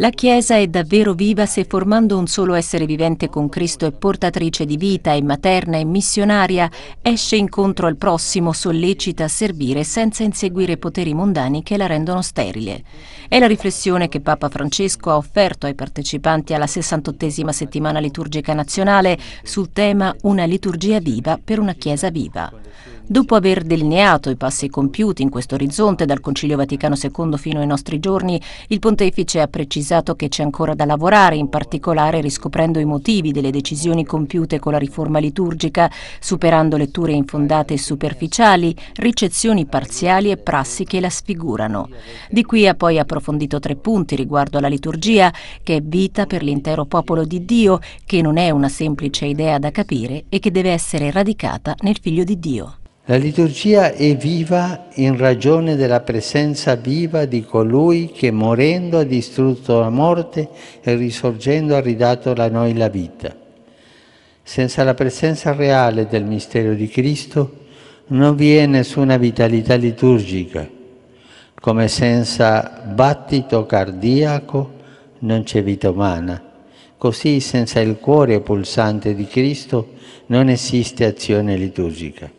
La Chiesa è davvero viva se formando un solo essere vivente con Cristo e portatrice di vita e materna e missionaria, esce incontro al prossimo, sollecita a servire senza inseguire poteri mondani che la rendono sterile. È la riflessione che Papa Francesco ha offerto ai partecipanti alla 68esima settimana liturgica nazionale sul tema Una liturgia viva per una Chiesa viva. Dopo aver delineato i passi compiuti in questo orizzonte dal Concilio Vaticano II fino ai nostri giorni, il pontefice ha precisato che c'è ancora da lavorare, in particolare riscoprendo i motivi delle decisioni compiute con la riforma liturgica, superando letture infondate e superficiali, ricezioni parziali e prassi che la sfigurano. Di qui ha poi approfondito tre punti riguardo alla liturgia, che è vita per l'intero popolo di Dio, che non è una semplice idea da capire e che deve essere radicata nel Figlio di Dio. La liturgia è viva in ragione della presenza viva di colui che morendo ha distrutto la morte e risorgendo ha ridato a noi la vita. Senza la presenza reale del mistero di Cristo non vi è nessuna vitalità liturgica, come senza battito cardiaco non c'è vita umana. Così senza il cuore pulsante di Cristo non esiste azione liturgica.